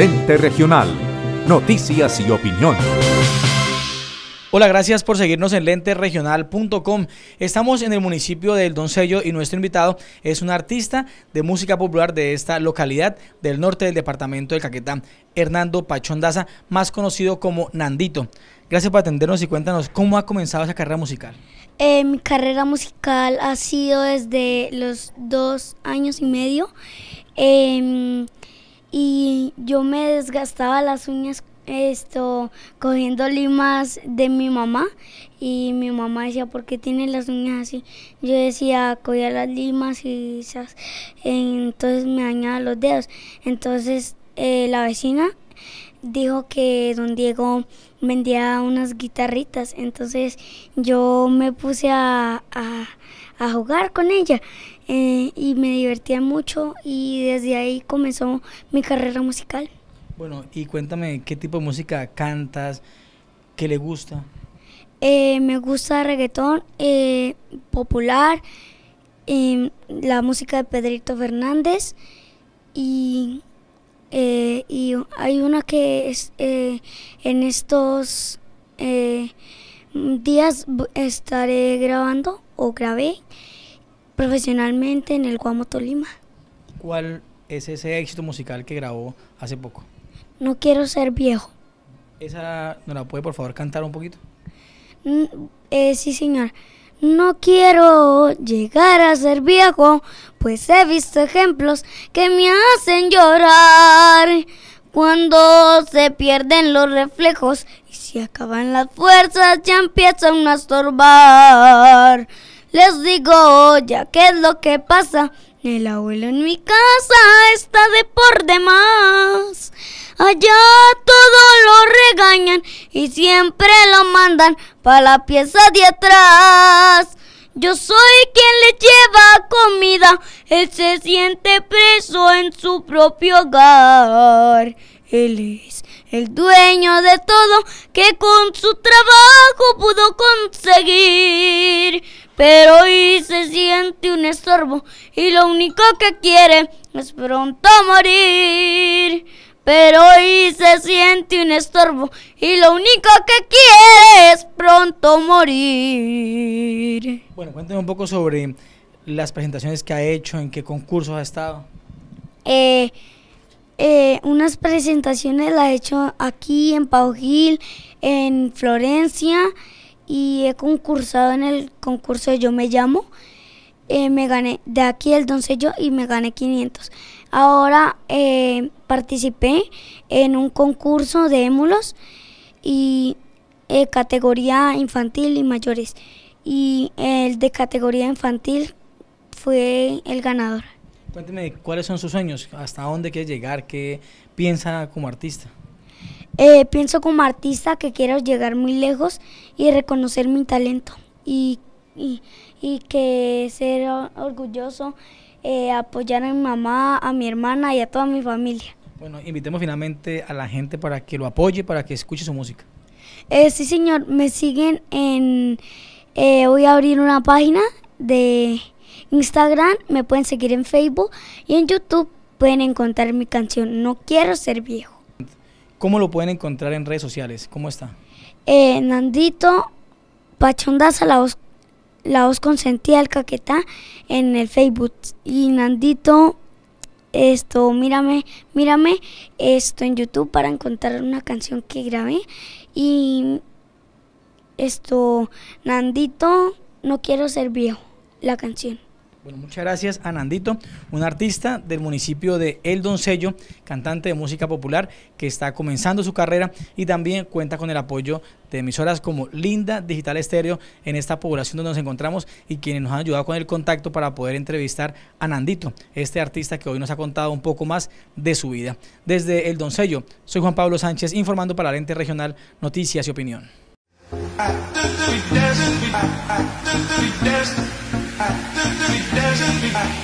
Lente Regional. Noticias y opinión. Hola, gracias por seguirnos en lenteregional.com. Estamos en el municipio del Doncello y nuestro invitado es un artista de música popular de esta localidad del norte del departamento de Caquetá, Hernando Pachondaza, más conocido como Nandito. Gracias por atendernos y cuéntanos cómo ha comenzado esa carrera musical. Eh, mi carrera musical ha sido desde los dos años y medio. Eh, y yo me desgastaba las uñas esto cogiendo limas de mi mamá y mi mamá decía ¿por qué tienes las uñas así? Yo decía cogía las limas y entonces me dañaba los dedos. Entonces eh, la vecina dijo que don Diego vendía unas guitarritas, entonces yo me puse a, a, jugar con ella eh, y me divertía mucho y desde ahí comenzó mi carrera musical. Bueno, y cuéntame qué tipo de música cantas, qué le gusta. Eh, me gusta reggaetón eh, popular, la música de Pedrito Fernández y eh, y hay una que es, eh, en estos eh, días estaré grabando o grabé profesionalmente en el Guamo Tolima. ¿Cuál es ese éxito musical que grabó hace poco? No quiero ser viejo. ¿Esa nos la puede por favor cantar un poquito? Mm, sí, señor. No quiero llegar a ser viejo, pues he visto ejemplos que me hacen llorar. Cuando se pierden los reflejos y se acaban las fuerzas, ya empiezan a estorbar. Les digo ya qué es lo que pasa. El abuelo en mi casa está de por demás. Allá todos lo regañan y siempre lo mandan para la pieza de atrás. Yo soy quien le lleva comida, él se siente preso en su propio hogar. Él es el dueño de todo que con su trabajo pudo conseguir. Pero hoy se siente un estorbo y lo único que quiere es pronto morir pero hoy se siente un estorbo y lo único que quiere es pronto morir. Bueno, cuéntame un poco sobre las presentaciones que ha hecho, en qué concursos ha estado. Eh, eh unas presentaciones las he hecho aquí en Pau Gil, en Florencia y he concursado en el concurso Yo Me Llamo. Eh, me gané de aquí el doncello y me gané 500. Ahora eh, participé en un concurso de émulos y eh, categoría infantil y mayores. Y el de categoría infantil fue el ganador. Cuénteme, ¿cuáles son sus sueños? ¿Hasta dónde quiere llegar? ¿Qué piensa como artista? pienso como artista que quiero llegar muy lejos y reconocer mi talento y y, que ser orgulloso, eh, apoyar a mi mamá, a mi hermana y a toda mi familia. Bueno, invitemos finalmente a la gente para que lo apoye, para que escuche su música. Eh, sí, señor, me siguen en... Eh, voy a abrir una página de Instagram, me pueden seguir en Facebook y en YouTube pueden encontrar mi canción No quiero ser viejo. ¿Cómo lo pueden encontrar en redes sociales? ¿Cómo está? Eh, Nandito Pachondaza, la os la os consentida al Caquetá en el Facebook. Y Nandito, esto, mírame, mírame, esto en YouTube para encontrar una canción que grabé. Y esto, Nandito, no quiero ser viejo, la canción muchas gracias a Nandito, un artista del municipio de El Doncello, cantante de música popular que está comenzando su carrera y también cuenta con el apoyo de emisoras como Linda Digital Estéreo en esta población donde nos encontramos y quienes nos han ayudado con el contacto para poder entrevistar a Nandito, este artista que hoy nos ha contado un poco más de su vida. Desde El Doncello, soy Juan Pablo Sánchez informando para la Lente Regional Noticias y Opinión. We dancing, we dancing, we dancing.